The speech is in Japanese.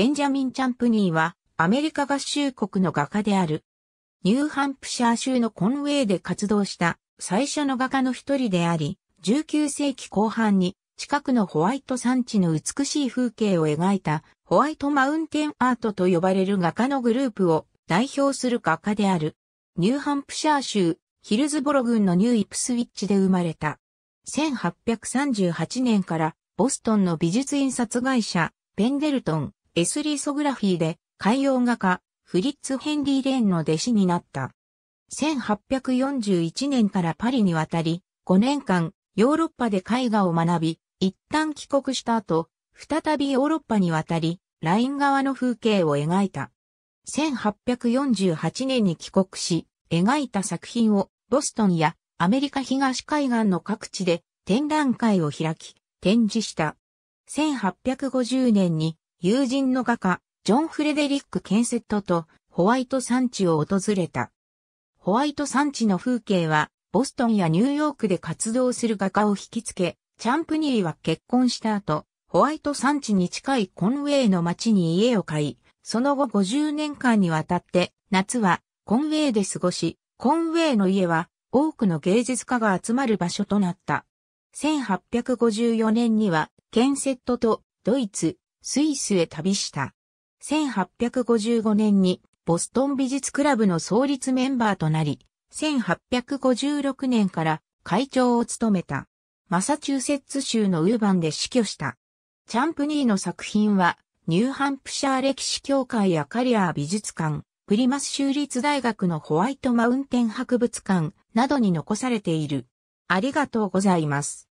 ベンジャミン・チャンプニーは、アメリカ合衆国の画家である。ニューハンプシャー州のコンウェイで活動した最初の画家の一人であり、19世紀後半に近くのホワイト山地の美しい風景を描いたホワイトマウンテンアートと呼ばれる画家のグループを代表する画家である。ニューハンプシャー州ヒルズボロ郡のニューイプスウィッチで生まれた。1838年からボストンの美術印刷会社ペンデルトンエスリーソグラフィーで海洋画家フリッツ・ヘンリー・レーンの弟子になった。1841年からパリに渡り、5年間ヨーロッパで絵画を学び、一旦帰国した後、再びヨーロッパに渡り、ライン側の風景を描いた。1848年に帰国し、描いた作品をボストンやアメリカ東海岸の各地で展覧会を開き、展示した。1850年に友人の画家、ジョン・フレデリック・ケンセットとホワイト山地を訪れた。ホワイト山地の風景は、ボストンやニューヨークで活動する画家を引きつけ、チャンプニーは結婚した後、ホワイト山地に近いコンウェイの町に家を買い、その後50年間にわたって夏はコンウェイで過ごし、コンウェイの家は多くの芸術家が集まる場所となった。1854年にはケンセットとドイツ、スイスへ旅した。1855年にボストン美術クラブの創立メンバーとなり、1856年から会長を務めた。マサチューセッツ州のウーバンで死去した。チャンプニーの作品は、ニューハンプシャー歴史協会やカリアー美術館、プリマス州立大学のホワイトマウンテン博物館などに残されている。ありがとうございます。